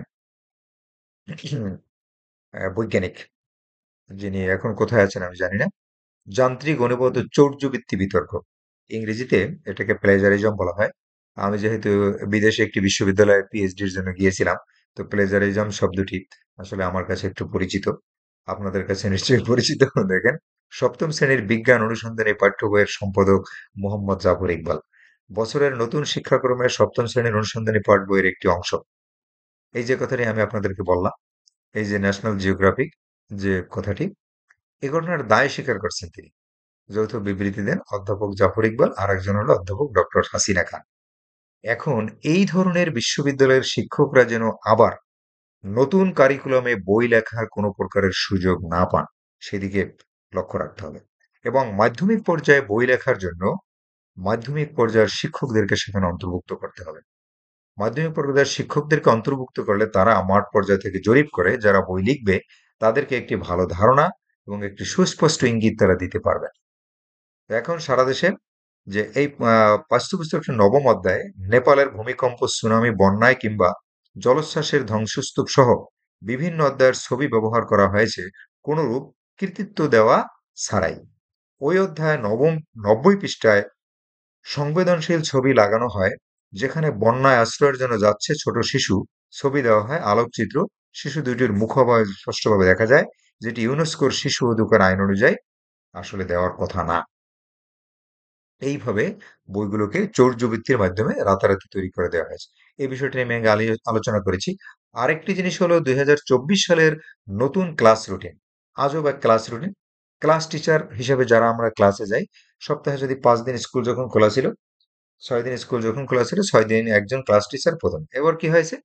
বৈজ্ঞানিক যিনি এখন কোথায় আছেন আমি জানি না যান্ত্রিক অনুপাত চৌর্যবৃত্তি বিতর্ক ইংরেজিতে এটাকে প্লেজারিজম বলা হয় আমি যেহেতু বিদেশে একটি বিশ্ববিদ্যালয়ে পিএইচডির জন্য গিয়েছিলাম তো প্লেজারিজম শব্দটি আসলে আমার কাছে একটু পরিচিত আপনাদের কাছে নিশ্চয়ই পরিচিত দেখেন সপ্তম শ্রেণীর বিজ্ঞান অনুসন্ধানী পাঠ্য বইয়ের সম্পাদক মোহাম্মদ জাফর ইকবাল বছরের নতুন শিক্ষাক্রমের সপ্তম শ্রেণীর অনুসন্ধানী পাঠ বইয়ের একটি অংশ এই যে কথাটি আমি আপনাদেরকে বললাম এই যে ন্যাশনাল জিওগ্রাফিক যে কথাটি এ ঘটনার দায় স্বীকার করছেন তিনি যৌথ বিবৃতি দেন অধ্যাপক জাফর ইকবাল আর একজন হল অধ্যাপক ডক্টর হাসিনা খান এখন এই ধরনের বিশ্ববিদ্যালয়ের শিক্ষকরা যেন আবার নতুন কারিকুলামে বই লেখার কোনো প্রকারের সুযোগ না পান সেদিকে লক্ষ্য রাখতে হবে এবং মাধ্যমিক পর্যায়ে বই লেখার জন্য মাধ্যমিক পর্যায়ের শিক্ষকদেরকে সেখানে অন্তর্ভুক্ত করতে হবে মাধ্যমিক পর্যায়ের শিক্ষকদেরকে অন্তর্ভুক্ত করলে তারা মাঠ পর্যায় থেকে জরিপ করে যারা বই লিখবে তাদেরকে একটি ভালো ধারণা এবং একটি সুস্পষ্ট ইঙ্গিত তারা দিতে পারবেন এখন সারা দেশে যে এই পাঠ্যপুস্তকের নবম অধ্যায়ে নেপালের ভূমিকম্প সুনামি বন্যায় কিংবা জলোচ্ছ্বাসের ধ্বংসস্তূপ সহ বিভিন্ন অধ্যায়ের ছবি ব্যবহার করা হয়েছে কোনরূপ কৃতিত্ব দেওয়া ছাড়াই ওই অধ্যায়ে নবম নব্বই পৃষ্ঠায় সংবেদনশীল ছবি লাগানো হয় যেখানে বন্যায় আশ্রয়ের জন্য যাচ্ছে ছোট শিশু ছবি দেওয়া হয় আলোকচিত্র শিশু দুটির মুখাবয় স্পষ্টভাবে দেখা যায় যেটি ইউনেস্কোর শিশু অধিকার আইন অনুযায়ী আসলে দেওয়ার কথা না এইভাবে বইগুলোকে চৌর্যবৃত্তির মাধ্যমে রাতারাতি তৈরি করে দেওয়া হয়েছে এই বিষয়টি আমি আগে আলোচনা করেছি আরেকটি জিনিস হলো দুই সালের নতুন ক্লাস রুটিন আজও বা ক্লাস রুটিন ক্লাস টিচার হিসেবে যারা আমরা ক্লাসে যাই সপ্তাহে যদি পাঁচ দিন স্কুল যখন খোলা ছিল ছয় দিন স্কুল যখন খোলা ছিল ছয় দিন একজন ক্লাস টিচার প্রধান এবার কি হয়েছে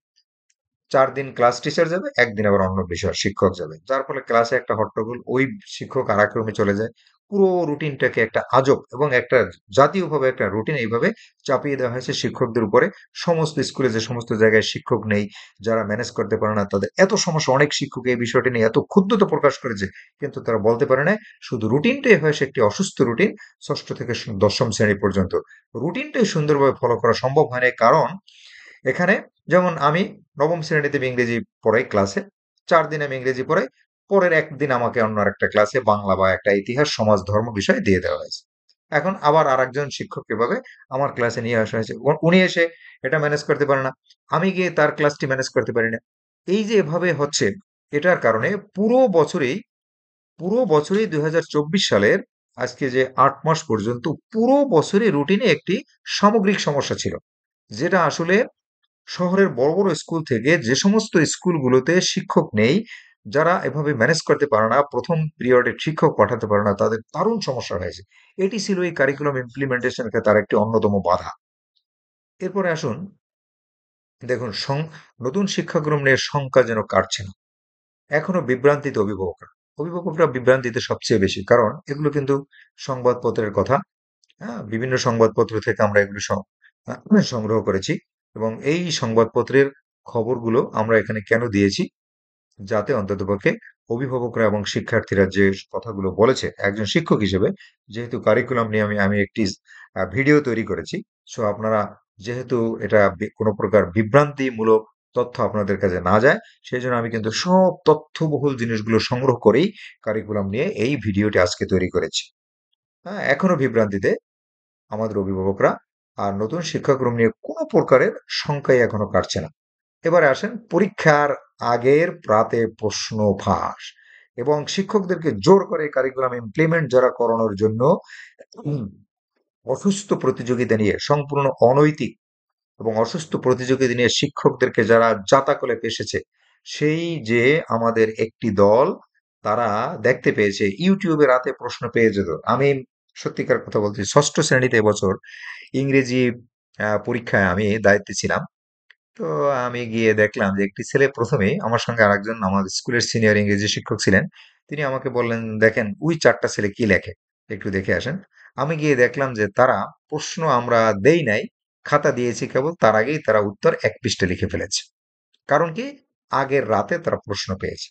চার দিন ক্লাস টিচার যাবে একদিন আবার অন্য বিষয় শিক্ষক যাবে যার ফলে ক্লাসে একটা হট্টগোল ওই শিক্ষক আরাক্রমে চলে যায় পুরো রুটিনটাকে একটা আজব এবং একটা জাতীয়ভাবে একটা রুটিন এইভাবে চাপিয়ে দেওয়া হয়েছে শিক্ষকদের উপরে সমস্ত স্কুলে যে সমস্ত জায়গায় শিক্ষক নেই যারা ম্যানেজ করতে পারে না তাদের এত সমস্যা অনেক শিক্ষক এই বিষয়টি নিয়ে এত ক্ষুদ্রত প্রকাশ করেছে কিন্তু তারা বলতে পারে না শুধু রুটিনটাই হয়েছে একটি অসুস্থ রুটিন ষষ্ঠ থেকে দশম শ্রেণী পর্যন্ত রুটিনটাই সুন্দরভাবে ফলো করা সম্ভব হয় না কারণ এখানে যেমন আমি নবম শ্রেণীতে ইংরেজি পড়াই ক্লাসে চার দিন আমি ইংরেজি পড়াই পরের একদিন আমাকে অন্য একটা ক্লাসে বাংলা বা একটা ইতিহাস সমাজ ধর্ম বিষয় দিয়ে দেওয়া হয়েছে এখন আবার আর একজন শিক্ষককে কিভাবে আমার ক্লাসে নিয়ে আসা হয়েছে উনি এসে এটা ম্যানেজ করতে পারে না আমি গিয়ে তার ক্লাসটি ম্যানেজ করতে পারি না এই যে এভাবে হচ্ছে এটার কারণে পুরো বছরেই পুরো বছরেই দুই সালের আজকে যে আট মাস পর্যন্ত পুরো বছরে রুটিনে একটি সামগ্রিক সমস্যা ছিল যেটা আসলে শহরের বড় বড় স্কুল থেকে যে সমস্ত স্কুলগুলোতে শিক্ষক নেই যারা এভাবে ম্যানেজ করতে পারে না প্রথম পিরিয়ডে শিক্ষক পাঠাতে পারে না তাদের দারুণ সমস্যা হয়েছে এটি ছিল এই কারিকুলাম ইমপ্লিমেন্টেশনের তার একটি অন্যতম বাধা এরপরে আসুন দেখুন নতুন শিক্ষাক্রম নিয়ে শঙ্কা যেন কাটছে না এখনো বিভ্রান্তিতে অভিভাবকরা অভিভাবকরা বিভ্রান্তিতে সবচেয়ে বেশি কারণ এগুলো কিন্তু সংবাদপত্রের কথা হ্যাঁ বিভিন্ন সংবাদপত্র থেকে আমরা এগুলো হ্যাঁ, সংগ্রহ করেছি এবং এই সংবাদপত্রের খবরগুলো আমরা এখানে কেন দিয়েছি যাতে অন্ততপক্ষে অভিভাবকরা এবং শিক্ষার্থীরা যে কথাগুলো বলেছে একজন শিক্ষক হিসেবে যেহেতু কারিকুলাম নিয়ে আমি আমি একটি ভিডিও তৈরি করেছি সো আপনারা যেহেতু এটা কোনো প্রকার বিভ্রান্তিমূলক তথ্য আপনাদের কাছে না যায় সেই জন্য আমি কিন্তু সব তথ্যবহুল জিনিসগুলো সংগ্রহ করেই কারিকুলাম নিয়ে এই ভিডিওটি আজকে তৈরি করেছি হ্যাঁ এখনো বিভ্রান্তিতে আমাদের অভিভাবকরা আর নতুন শিক্ষাক্রম নিয়ে কোনো প্রকারের সংখ্যাই এখনো কাটছে না এবারে আসেন পরীক্ষার আগের প্রাতে প্রশ্ন ফাঁস এবং শিক্ষকদেরকে জোর করে কারিকুলাম ইমপ্লিমেন্ট যারা করানোর জন্য অসুস্থ প্রতিযোগিতা নিয়ে সম্পূর্ণ অনৈতিক এবং অসুস্থ প্রতিযোগিতা নিয়ে শিক্ষকদেরকে যারা জাতাকলে পেশেছে সেই যে আমাদের একটি দল তারা দেখতে পেয়েছে ইউটিউবে রাতে প্রশ্ন পেয়ে যেত আমি সত্যিকার কথা বলছি ষষ্ঠ শ্রেণীতে বছর ইংরেজি পরীক্ষায় আমি দায়িত্বে ছিলাম তো আমি গিয়ে দেখলাম যে একটি ছেলে প্রথমেই আমার সঙ্গে আরেকজন আমার স্কুলের সিনিয়র ইংরেজি শিক্ষক ছিলেন তিনি আমাকে বললেন দেখেন ওই চারটা ছেলে কি লেখে একটু দেখে আসেন আমি গিয়ে দেখলাম যে তারা প্রশ্ন আমরা দেই নাই খাতা দিয়েছি কেবল তার আগেই তারা উত্তর এক পৃষ্ঠে লিখে ফেলেছে কারণ কি আগের রাতে তারা প্রশ্ন পেয়েছে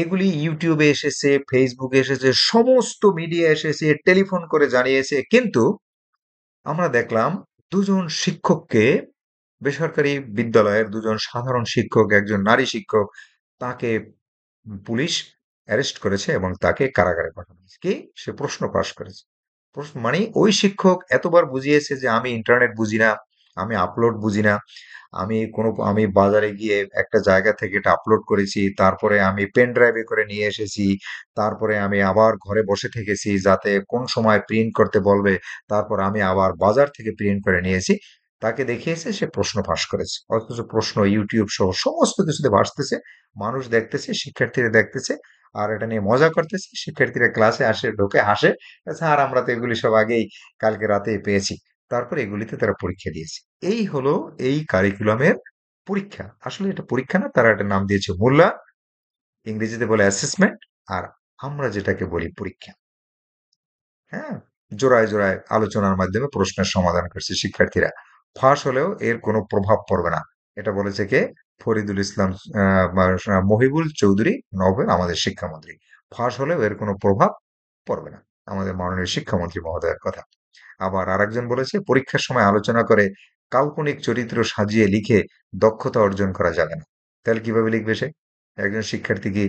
এগুলি ইউটিউবে এসেছে ফেসবুকে এসেছে সমস্ত মিডিয়া এসেছে টেলিফোন করে জানিয়েছে কিন্তু আমরা দেখলাম দুজন শিক্ষককে বেসরকারি বিদ্যালয়ের দুজন সাধারণ শিক্ষক একজন নারী শিক্ষক তাকে পুলিশ অ্যারেস্ট করেছে এবং তাকে কারাগারে পাঠানো হয়েছে কি সে প্রশ্ন পাশ করেছে প্রশ্ন মানে ওই শিক্ষক এতবার বুঝিয়েছে যে আমি ইন্টারনেট বুঝি না আমি আপলোড বুঝি না আমি কোনো আমি বাজারে গিয়ে একটা জায়গা থেকে এটা আপলোড করেছি তারপরে আমি পেন ড্রাইভে করে নিয়ে এসেছি তারপরে আমি আবার ঘরে বসে থেকেছি যাতে কোন সময় প্রিন্ট করতে বলবে তারপর আমি আবার বাজার থেকে প্রিন্ট করে নিয়েছি তাকে দেখিয়েছে সে প্রশ্ন ফাঁস করেছে অথচ প্রশ্ন ইউটিউব সহ সমস্ত কিছুতে ভাসতেছে মানুষ দেখতেছে শিক্ষার্থীরা দেখতেছে আর এটা নিয়ে মজা করতেছে শিক্ষার্থীরা ক্লাসে আসে ঢোকে হাসে আচ্ছা, আর আমরা তো এগুলি সব আগেই কালকে রাতে পেয়েছি তারপর এগুলিতে তারা পরীক্ষা দিয়েছে এই হলো এই কারিকুলামের পরীক্ষা আসলে এটা পরীক্ষা না তারা এটা নাম দিয়েছে মূল্যা ইংরেজিতে বলে অ্যাসেসমেন্ট আর আমরা যেটাকে বলি পরীক্ষা হ্যাঁ জোড়ায় জোড়ায় আলোচনার মাধ্যমে প্রশ্নের সমাধান করছে শিক্ষার্থীরা ফাঁস হলেও এর কোনো প্রভাব পড়বে না এটা বলেছে কে ফরিদুল ইসলাম মহিবুল চৌধুরী নবেল আমাদের শিক্ষামন্ত্রী ফাঁস হলেও এর কোনো প্রভাব পড়বে না আমাদের মাননীয় শিক্ষামন্ত্রী মহোদয়ের কথা আবার আরেকজন বলেছে পরীক্ষার সময় আলোচনা করে কাল্পনিক চরিত্র সাজিয়ে লিখে দক্ষতা অর্জন করা যাবে না তাহলে কিভাবে লিখবে সে একজন শিক্ষার্থী কি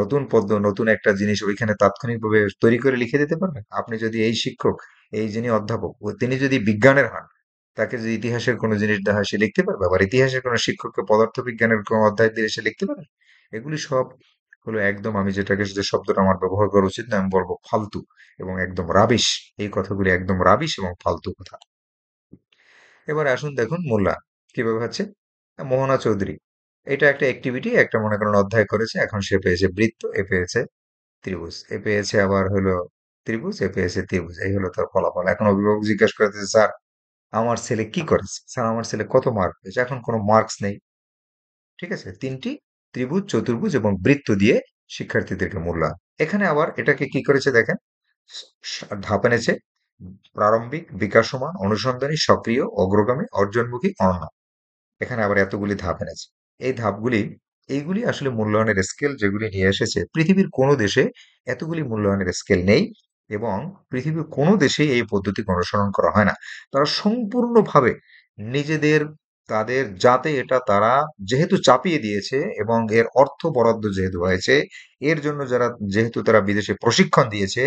নতুন পদ্য নতুন একটা জিনিস ওইখানে তাৎক্ষণিকভাবে তৈরি করে লিখে দিতে পারবেন আপনি যদি এই শিক্ষক এই যিনি অধ্যাপক তিনি যদি বিজ্ঞানের হন তাকে যে ইতিহাসের কোনো জিনিস দেওয়া হয় সে লিখতে পারবে আবার ইতিহাসের কোনো শিক্ষককে পদার্থবিজ্ঞানের কোনো অধ্যায় দিলে সে লিখতে পারে এগুলি সব হলো একদম আমি যেটাকে যে শব্দটা আমার ব্যবহার করা উচিত না আমি বলবো ফালতু এবং একদম রাবিশ এই কথাগুলি একদম রাবিশ এবং ফালতু কথা এবার আসুন দেখুন মোল্লা কিভাবে হচ্ছে মোহনা চৌধুরী এটা একটা অ্যাক্টিভিটি একটা মনে করেন অধ্যায় করেছে এখন সে পেয়েছে বৃত্ত এ পেয়েছে ত্রিভুজ এ পেয়েছে আবার হলো ত্রিভুজ এ পেয়েছে ত্রিভুজ এই হলো তার ফলাফল এখন অভিভাবক জিজ্ঞাসা করেছে স্যার আমার ছেলে কি করেছে স্যার আমার ছেলে কত মার্ক পেয়েছে এখন কোনো মার্কস নেই ঠিক আছে তিনটি ত্রিভুজ চতুর্ভুজ এবং বৃত্ত দিয়ে শিক্ষার্থীদেরকে মূল্যায়ন এখানে আবার এটাকে কি করেছে দেখেন ধাপ এনেছে প্রারম্ভিক বিকাশমান অনুসন্ধানী সক্রিয় অগ্রগামী অর্জনমুখী অনন্য এখানে আবার এতগুলি ধাপ এনেছে এই ধাপগুলি এইগুলি আসলে মূল্যায়নের স্কেল যেগুলি নিয়ে এসেছে পৃথিবীর কোনো দেশে এতগুলি মূল্যায়নের স্কেল নেই এবং পৃথিবীর কোনো দেশে এই পদ্ধতি অনুসরণ করা হয় না তারা সম্পূর্ণভাবে নিজেদের তাদের যাতে এটা তারা যেহেতু চাপিয়ে দিয়েছে এবং এর অর্থ বরাদ্দ যেহেতু হয়েছে এর জন্য যারা যেহেতু তারা বিদেশে প্রশিক্ষণ দিয়েছে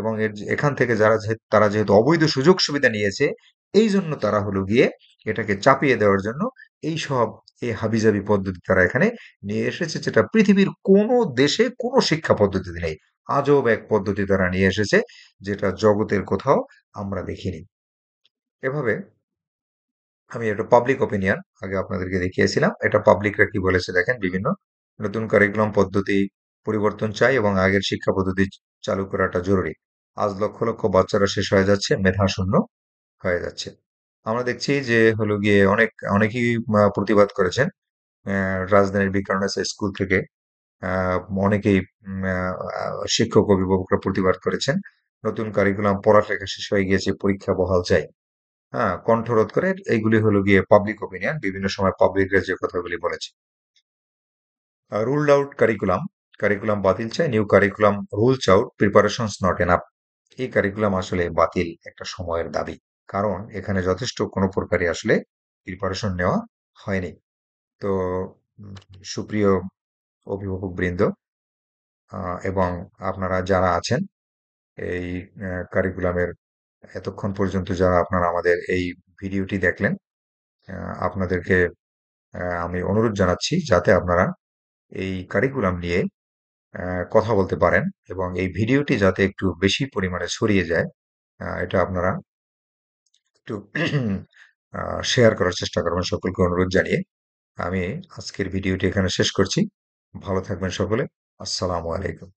এবং এর এখান থেকে যারা তারা যেহেতু অবৈধ সুযোগ সুবিধা নিয়েছে এই জন্য তারা হলো গিয়ে এটাকে চাপিয়ে দেওয়ার জন্য এই সব এই হাবিজাবি পদ্ধতি তারা এখানে নিয়ে এসেছে যেটা পৃথিবীর কোনো দেশে কোনো শিক্ষা পদ্ধতি নেই আজব এক পদ্ধতি তারা নিয়ে এসেছে যেটা জগতের কোথাও আমরা দেখিনি এভাবে আমি একটা পাবলিক ওপিনিয়ন আগে আপনাদেরকে দেখিয়েছিলাম এটা পাবলিকরা কি বলেছে দেখেন বিভিন্ন নতুন কারিকুলাম পদ্ধতি পরিবর্তন চাই এবং আগের শিক্ষা পদ্ধতি চালু করাটা জরুরি আজ লক্ষ লক্ষ বাচ্চারা শেষ হয়ে যাচ্ছে মেধা শূন্য হয়ে যাচ্ছে আমরা দেখছি যে হলো গিয়ে অনেক অনেকেই প্রতিবাদ করেছেন রাজধানীর বিকারণাস স্কুল থেকে অনেকেই শিক্ষক অভিভাবকরা প্রতিবাদ করেছেন নতুন কারিকুলাম পড়ালেখা শেষ হয়ে গিয়েছে পরীক্ষা বহাল চাই হ্যাঁ কণ্ঠরোধ করে এইগুলি হলো গিয়ে পাবলিক ওপিনিয়ন বিভিন্ন সময় পাবলিকরা যে কথাগুলি বলেছে রুলড আউট কারিকুলাম কারিকুলাম বাতিল চাই new curriculum rules out preparations not up এই কারিকুলাম আসলে বাতিল একটা সময়ের দাবি কারণ এখানে যথেষ্ট কোনো প্রকারই আসলে প্রিপারেশন নেওয়া হয়নি তো সুপ্রিয় অভিভাবক বৃন্দ এবং আপনারা যারা আছেন এই কারিকুলামের এতক্ষণ পর্যন্ত যারা আপনারা আমাদের এই ভিডিওটি দেখলেন আপনাদেরকে আমি অনুরোধ জানাচ্ছি যাতে আপনারা এই কারিকুলাম নিয়ে কথা বলতে পারেন এবং এই ভিডিওটি যাতে একটু বেশি পরিমাণে ছড়িয়ে যায় এটা আপনারা একটু শেয়ার করার চেষ্টা করবেন সকলকে অনুরোধ জানিয়ে আমি আজকের ভিডিওটি এখানে শেষ করছি ভালো থাকবেন সকলে আসসালামু আলাইকুম